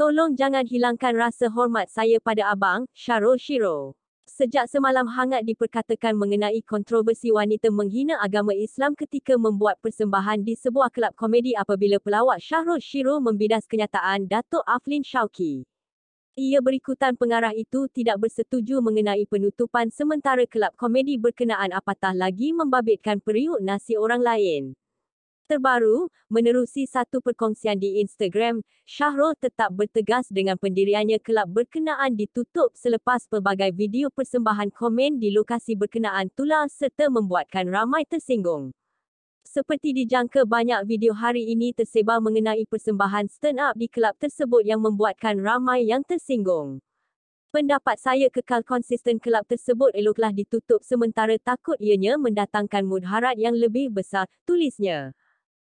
Tolong jangan hilangkan rasa hormat saya pada abang, Syarul Shiro. Sejak semalam hangat diperkatakan mengenai kontroversi wanita menghina agama Islam ketika membuat persembahan di sebuah kelab komedi apabila pelawak Syahrul Shiro membidas kenyataan Datuk Aflin Shawki. Ia berikutan pengarah itu tidak bersetuju mengenai penutupan sementara kelab komedi berkenaan apatah lagi membabitkan periuk nasi orang lain terbaru, menerusi satu perkongsian di Instagram, Syahrul tetap bertegas dengan pendiriannya kelab berkenaan ditutup selepas pelbagai video persembahan komen di lokasi berkenaan tular serta membuatkan ramai tersinggung. Seperti dijangka banyak video hari ini tersebar mengenai persembahan stand-up di kelab tersebut yang membuatkan ramai yang tersinggung. Pendapat saya kekal konsisten kelab tersebut eloklah ditutup sementara takut ianya mendatangkan mudharat yang lebih besar, tulisnya.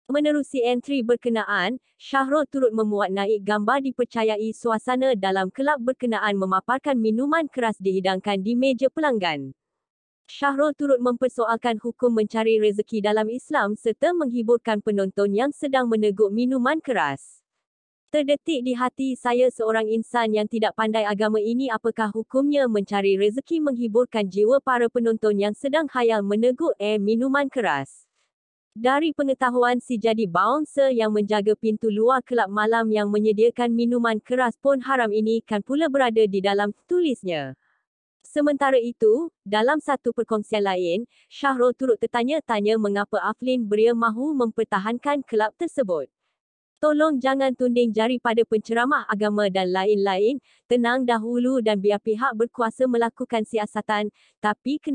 Menerusi entry berkenaan, Syahrul turut memuat naik gambar dipercayai suasana dalam kelab berkenaan memaparkan minuman keras dihidangkan di meja pelanggan. Syahrul turut mempersoalkan hukum mencari rezeki dalam Islam serta menghiburkan penonton yang sedang meneguk minuman keras. Terdetik di hati saya seorang insan yang tidak pandai agama ini apakah hukumnya mencari rezeki menghiburkan jiwa para penonton yang sedang hayal meneguk air eh, minuman keras. Dari pengetahuan si jadi bouncer yang menjaga pintu luar kelab malam yang menyediakan minuman keras pun haram ini kan pula berada di dalam tulisnya. Sementara itu, dalam satu perkongsian lain, Syahrul turut tertanya-tanya mengapa Aflin beria mahu mempertahankan kelab tersebut. Tolong jangan tunding jari pada penceramah agama dan lain-lain, tenang dahulu dan biar pihak berkuasa melakukan siasatan, tapi kenapa?